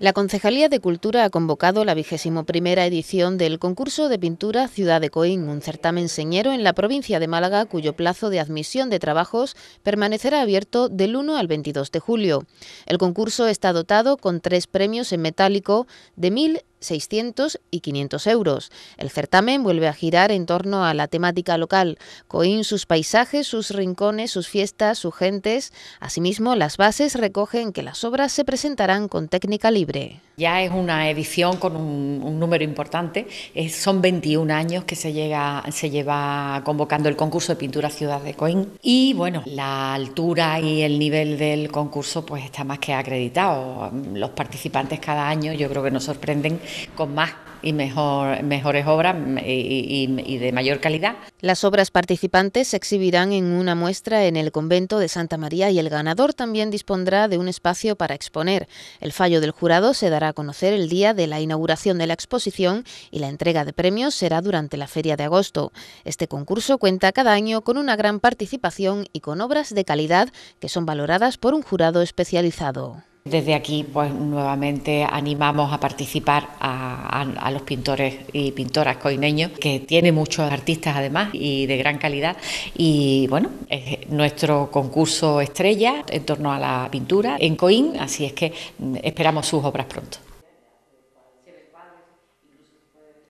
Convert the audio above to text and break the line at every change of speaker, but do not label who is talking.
La Concejalía de Cultura ha convocado la vigésimo primera edición del concurso de pintura Ciudad de Coín, un certamen señero en la provincia de Málaga cuyo plazo de admisión de trabajos permanecerá abierto del 1 al 22 de julio. El concurso está dotado con tres premios en metálico de 1.000 600 y 500 euros. El certamen vuelve a girar en torno a la temática local. Coín, sus paisajes, sus rincones, sus fiestas, sus gentes. Asimismo, las bases recogen que las obras se presentarán con técnica libre.
Ya es una edición con un, número importante. son 21 años que se, llega, se lleva convocando el concurso de pintura Ciudad de Coín. Y bueno, la altura y el nivel del concurso pues está más que acreditado. Los participantes cada año yo creo que nos sorprenden con más y mejor, mejores obras mm,
y de mayor calidad. Las obras participantes se exhibirán en una muestra en el convento de Santa María y el ganador también dispondrá de un espacio para exponer. El fallo del jurado se dará a conocer el día de la inauguración de la exposición y la entrega de premios será durante la feria de agosto. Este concurso cuenta cada año con una gran participación y con obras de calidad que son valoradas por un jurado especializado. Desde aquí, pues nuevamente
animamos a participar a, los pintores y pintoras coineños, que tiene muchos artistas además y de gran calidad. Y bueno, es nuestro concurso estrella en torno a la pintura en Coín, así es que mm, esperamos sus obras pronto.